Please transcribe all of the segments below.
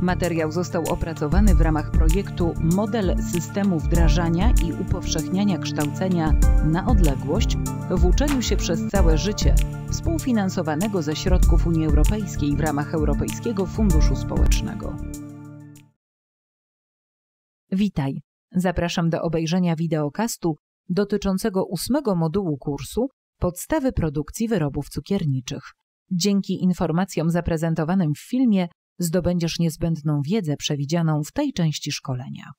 Materiał został opracowany w ramach projektu Model systemu wdrażania i upowszechniania kształcenia na odległość w uczeniu się przez całe życie, współfinansowanego ze środków Unii Europejskiej w ramach Europejskiego Funduszu Społecznego. Witaj. Zapraszam do obejrzenia wideokastu dotyczącego ósmego modułu kursu Podstawy produkcji wyrobów cukierniczych. Dzięki informacjom zaprezentowanym w filmie zdobędziesz niezbędną wiedzę przewidzianą w tej części szkolenia.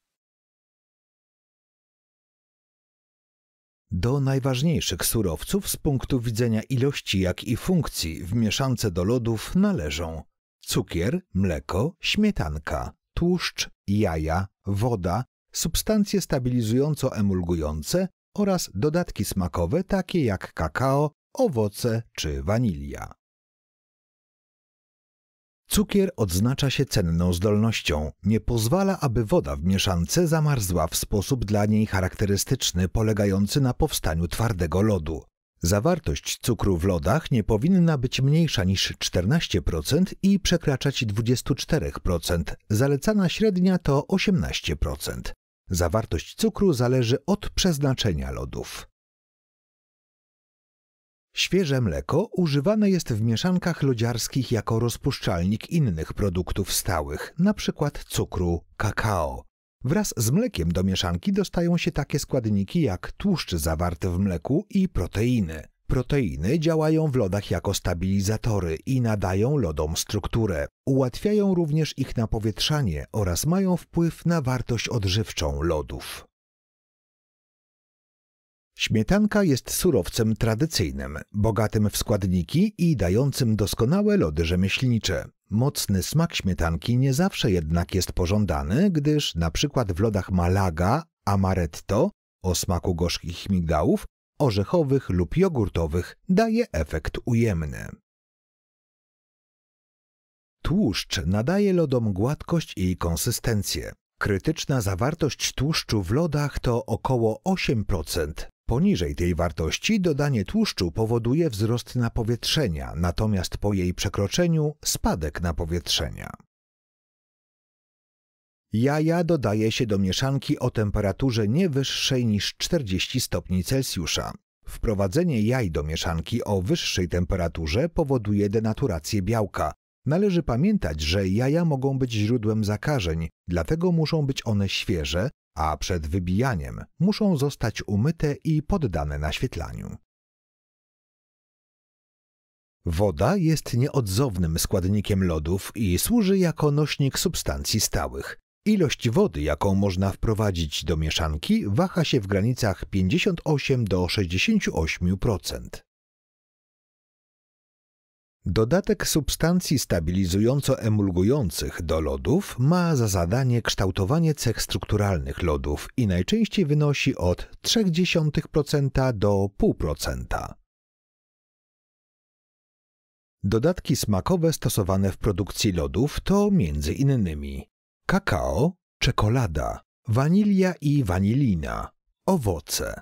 Do najważniejszych surowców z punktu widzenia ilości, jak i funkcji w mieszance do lodów należą cukier, mleko, śmietanka, tłuszcz, jaja, woda, substancje stabilizująco-emulgujące oraz dodatki smakowe takie jak kakao, owoce czy wanilia. Cukier odznacza się cenną zdolnością. Nie pozwala, aby woda w mieszance zamarzła w sposób dla niej charakterystyczny, polegający na powstaniu twardego lodu. Zawartość cukru w lodach nie powinna być mniejsza niż 14% i przekraczać 24%. Zalecana średnia to 18%. Zawartość cukru zależy od przeznaczenia lodów. Świeże mleko używane jest w mieszankach lodziarskich jako rozpuszczalnik innych produktów stałych, np. cukru, kakao. Wraz z mlekiem do mieszanki dostają się takie składniki jak tłuszcz zawarty w mleku i proteiny. Proteiny działają w lodach jako stabilizatory i nadają lodom strukturę. Ułatwiają również ich napowietrzanie oraz mają wpływ na wartość odżywczą lodów. Śmietanka jest surowcem tradycyjnym, bogatym w składniki i dającym doskonałe lody rzemieślnicze. Mocny smak śmietanki nie zawsze jednak jest pożądany, gdyż na przykład w lodach Malaga, Amaretto o smaku gorzkich migdałów, orzechowych lub jogurtowych daje efekt ujemny. Tłuszcz nadaje lodom gładkość i konsystencję. Krytyczna zawartość tłuszczu w lodach to około 8%, Poniżej tej wartości dodanie tłuszczu powoduje wzrost napowietrzenia, natomiast po jej przekroczeniu spadek napowietrzenia. Jaja dodaje się do mieszanki o temperaturze nie wyższej niż 40 stopni Celsjusza. Wprowadzenie jaj do mieszanki o wyższej temperaturze powoduje denaturację białka. Należy pamiętać, że jaja mogą być źródłem zakażeń, dlatego muszą być one świeże, a przed wybijaniem muszą zostać umyte i poddane naświetlaniu. Woda jest nieodzownym składnikiem lodów i służy jako nośnik substancji stałych. Ilość wody, jaką można wprowadzić do mieszanki, waha się w granicach 58 do 68%. Dodatek substancji stabilizująco-emulgujących do lodów ma za zadanie kształtowanie cech strukturalnych lodów i najczęściej wynosi od 0,3% do 0,5%. Dodatki smakowe stosowane w produkcji lodów to m.in. kakao, czekolada, wanilia i wanilina, owoce,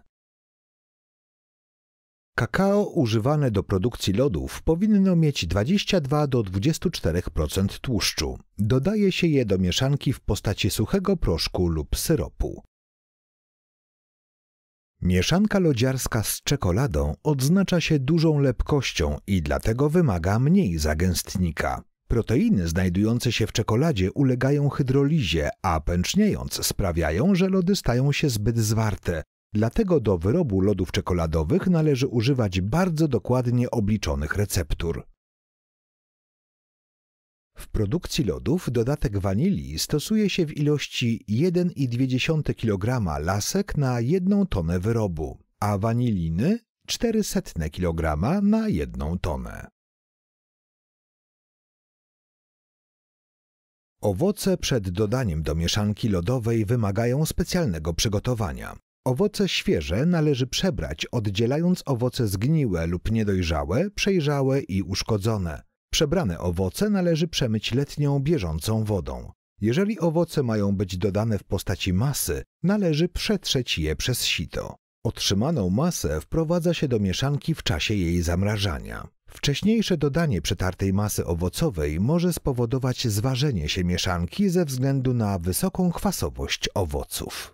Kakao używane do produkcji lodów powinno mieć 22 do 24% tłuszczu. Dodaje się je do mieszanki w postaci suchego proszku lub syropu. Mieszanka lodziarska z czekoladą odznacza się dużą lepkością i dlatego wymaga mniej zagęstnika. Proteiny znajdujące się w czekoladzie ulegają hydrolizie, a pęczniejąc sprawiają, że lody stają się zbyt zwarte, Dlatego do wyrobu lodów czekoladowych należy używać bardzo dokładnie obliczonych receptur. W produkcji lodów dodatek wanilii stosuje się w ilości 1,2 kg lasek na 1 tonę wyrobu, a waniliny 400 kg na 1 tonę. Owoce przed dodaniem do mieszanki lodowej wymagają specjalnego przygotowania. Owoce świeże należy przebrać, oddzielając owoce zgniłe lub niedojrzałe, przejrzałe i uszkodzone. Przebrane owoce należy przemyć letnią, bieżącą wodą. Jeżeli owoce mają być dodane w postaci masy, należy przetrzeć je przez sito. Otrzymaną masę wprowadza się do mieszanki w czasie jej zamrażania. Wcześniejsze dodanie przetartej masy owocowej może spowodować zważenie się mieszanki ze względu na wysoką kwasowość owoców.